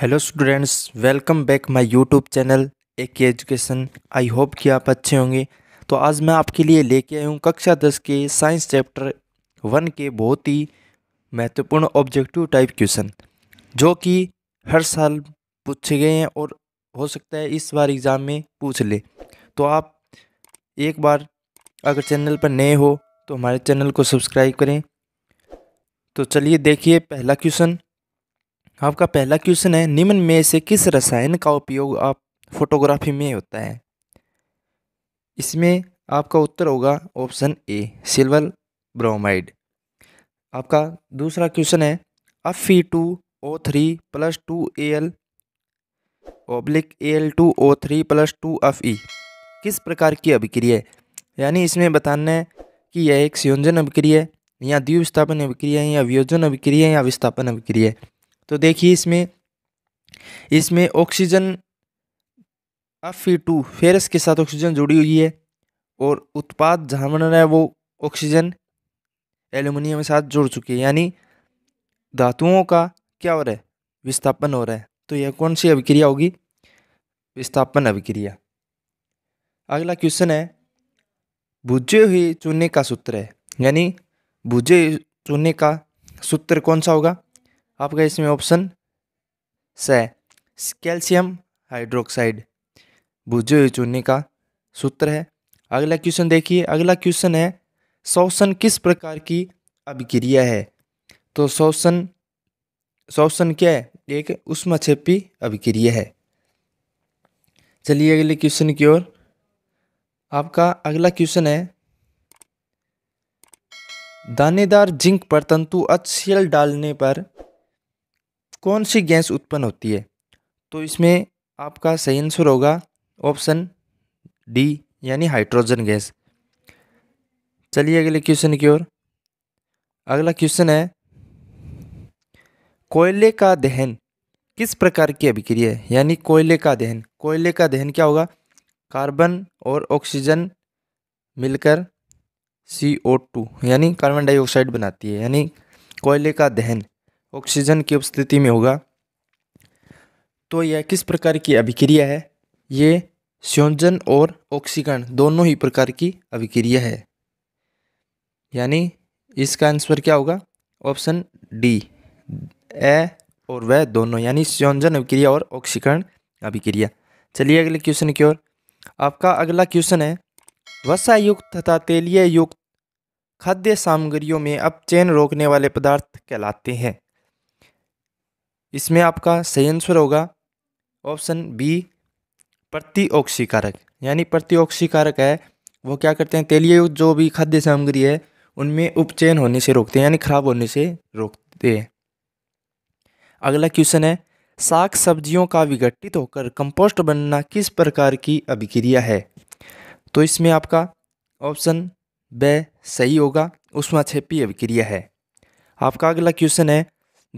hello students welcome back my YouTube channel A K education I hope कि आप अच्छे होंगे तो आज मैं आपके लिए लेके आया हूँ कक्षा दस के साइंस चैप्टर वन के बहुत ही महत्वपूर्ण ऑब्जेक्टिव टाइप क्वेश्चन जो कि हर साल पूछे गए हैं और हो सकता है इस बार एग्ज़ाम में पूछ ले तो आप एक बार अगर चैनल पर नए हो तो हमारे चैनल को सब्सक्राइब करें तो चलिए देखिए पहला क्वेश्चन आपका पहला क्वेश्चन है निम्न में से किस रसायन का उपयोग आप फोटोग्राफी में होता है इसमें आपका उत्तर होगा ऑप्शन ए सिल्वर ब्रोमाइड आपका दूसरा क्वेश्चन है F E two O three plus two A L oblique A L two O three plus two F E किस प्रकार की अभिक्रिया है यानी इसमें बताना है कि यह एक संयोजन अभिक्रिया है या द्विविस्थापन अभिक्रिया है या वियोजन अभिक्रिया है या विस्थापन अभिक्रिया है तो देखिए इसमें इसमें ऑक्सीजन एफ टू फेरस के साथ ऑक्सीजन जुड़ी हुई है और उत्पाद जहाँ बन रहा है वो ऑक्सीजन एल्यूमिनियम के साथ जुड़ चुकी है यानी धातुओं का क्या हो रहा है विस्थापन हो रहा है तो यह कौन सी अभिक्रिया होगी विस्थापन अभिक्रिया अगला क्वेश्चन है भुजे हुए चूने का सूत्र है यानी भुजे चूने का सूत्र कौन सा होगा आपका इसमें ऑप्शन स कैल्शियम हाइड्रोक्साइड बुझे हुए चूने का सूत्र है अगला क्वेश्चन देखिए अगला क्वेश्चन है शोषण किस प्रकार की अभिक्रिया है तो शोषण शोषण क्या है एक उष्माक्षेपी अभिक्रिया है चलिए अगले क्वेश्चन की ओर आपका अगला क्वेश्चन है दानेदार जिंक पर तंतु अक्षल डालने पर कौन सी गैस उत्पन्न होती है तो इसमें आपका सही आंसर होगा ऑप्शन डी यानी हाइड्रोजन गैस चलिए अगले क्वेश्चन की ओर अगला क्वेश्चन है कोयले का दहन किस प्रकार की अभिक्रिया है यानी कोयले का दहन कोयले का दहन क्या होगा कार्बन और ऑक्सीजन मिलकर सी ओ टू यानी कार्बन डाइऑक्साइड बनाती है यानी कोयले का दहन ऑक्सीजन की उपस्थिति में होगा तो यह किस प्रकार की अभिक्रिया है ये संयोजन और ऑक्सीकरण दोनों ही प्रकार की अभिक्रिया है यानी इसका आंसर क्या होगा ऑप्शन डी ए और वह दोनों यानी संयोजन अभिक्रिया और ऑक्सीकरण अभिक्रिया चलिए अगले क्वेश्चन की ओर आपका अगला क्वेश्चन है वसायुक्त तथा तेलीय युक्त खाद्य सामग्रियों में अपचयन रोकने वाले पदार्थ कहलाते हैं इसमें आपका सही आंसर होगा ऑप्शन बी प्रति कारक यानी प्रति कारक है वो क्या करते हैं तेलीय जो भी खाद्य सामग्री है उनमें उपचयन होने से रोकते हैं यानी खराब होने से रोकते हैं अगला क्वेश्चन है साग सब्जियों का विघटित होकर कंपोस्ट बनना किस प्रकार की अभिक्रिया है तो इसमें आपका ऑप्शन ब सही होगा उसमें छेपी अभिक्रिया है आपका अगला क्वेश्चन है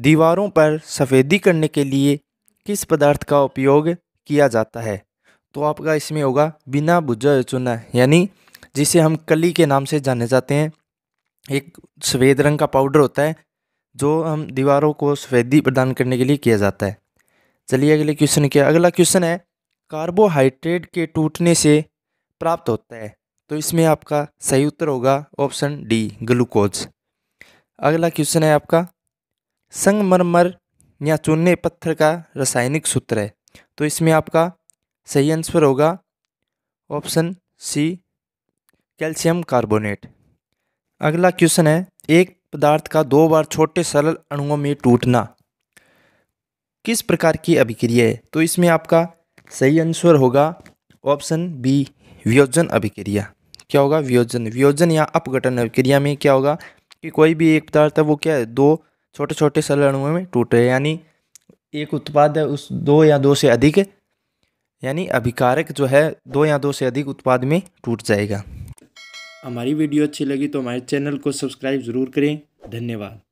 दीवारों पर सफ़ेदी करने के लिए किस पदार्थ का उपयोग किया जाता है तो आपका इसमें होगा बिना बुझा चुना यानी जिसे हम कली के नाम से जाने जाते हैं एक सफ़ेद रंग का पाउडर होता है जो हम दीवारों को सफ़ेदी प्रदान करने के लिए किया जाता है चलिए अगले क्वेश्चन के अगला क्वेश्चन है कार्बोहाइड्रेट के टूटने से प्राप्त होता है तो इसमें आपका सही उत्तर होगा ऑप्शन डी ग्लूकोज अगला क्वेश्चन है आपका संगमरमर या चूने पत्थर का रासायनिक सूत्र है तो इसमें आपका सही आंसर होगा ऑप्शन सी कैल्शियम कार्बोनेट अगला क्वेश्चन है एक पदार्थ का दो बार छोटे सरल अणुओं में टूटना किस प्रकार की अभिक्रिया है तो इसमें आपका सही आंसर होगा ऑप्शन बी वियोजन अभिक्रिया क्या होगा वियोजन वियोजन या अपघटन अभिक्रिया में क्या होगा कि कोई भी एक पदार्थ है वो क्या है दो छोटे छोटे सरल अणुओं में टूटे यानी एक उत्पाद है उस दो या दो से अधिक यानी अभिकारक जो है दो या दो से अधिक उत्पाद में टूट जाएगा हमारी वीडियो अच्छी लगी तो हमारे चैनल को सब्सक्राइब ज़रूर करें धन्यवाद